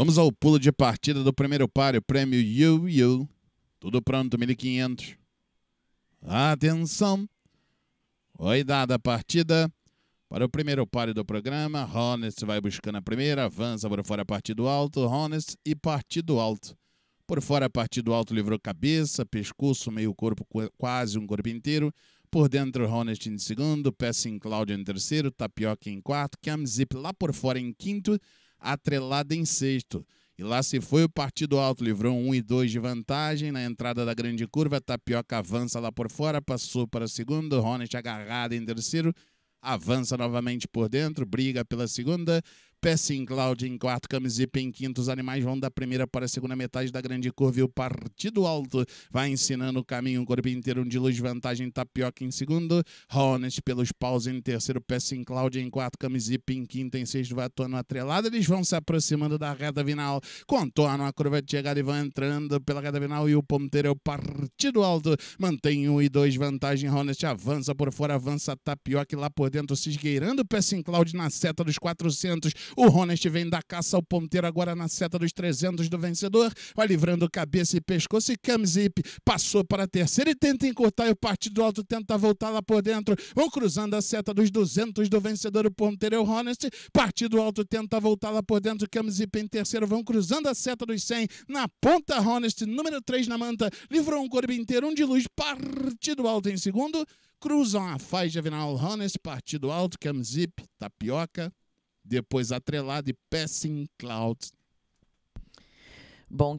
Vamos ao pulo de partida do primeiro par, o prêmio Yu Yu. Tudo pronto, 1500. Atenção. Oi, dada a partida. Para o primeiro páreo do programa, Honest vai buscando a primeira, avança por fora partido alto, Honest e partido alto. Por fora partido alto livrou cabeça, pescoço, meio corpo, quase um corpo inteiro. Por dentro, Honest em segundo, Pessin Cláudio em terceiro, Tapioca em quarto, Camzip lá por fora em quinto, atrelada em sexto. E lá se foi o partido alto, livrou 1 um e 2 de vantagem. Na entrada da grande curva, Tapioca avança lá por fora, passou para segundo. Hornet agarrado em terceiro, avança novamente por dentro, briga pela segunda. Passing Cloud em quarto, Camisip em quinto. Os animais vão da primeira para a segunda metade da grande curva e o partido alto vai ensinando o caminho. O corpo inteiro de luz, vantagem Tapioca em segundo. Honest pelos paus em terceiro, Passing Cloud em quarto, Camisip em quinto, em sexto vai atuando atrelado. Eles vão se aproximando da reta final. Contorno a curva de chegada e vão entrando pela reta final e o ponteiro é o partido alto. Mantém um e dois vantagem Honest avança por fora, avança Tapioca lá por dentro, se esgueirando o Passing Cloud na seta dos 400. O Ronest vem da caça ao ponteiro agora na seta dos 300 do vencedor. Vai livrando cabeça e pescoço e camzip. Passou para a terceira e tenta encurtar e o partido alto tenta voltar lá por dentro. Vão cruzando a seta dos 200 do vencedor. O ponteiro é o Ronest. Partido alto tenta voltar lá por dentro. Camzip em terceiro. Vão cruzando a seta dos 100. Na ponta, Ronest, número 3 na manta. Livrou um corpo inteiro, um de luz. Partido alto em segundo. Cruzam a faixa final. Honest, partido alto, Camzip, tapioca, depois atrelado e Passing Clouds. Bom,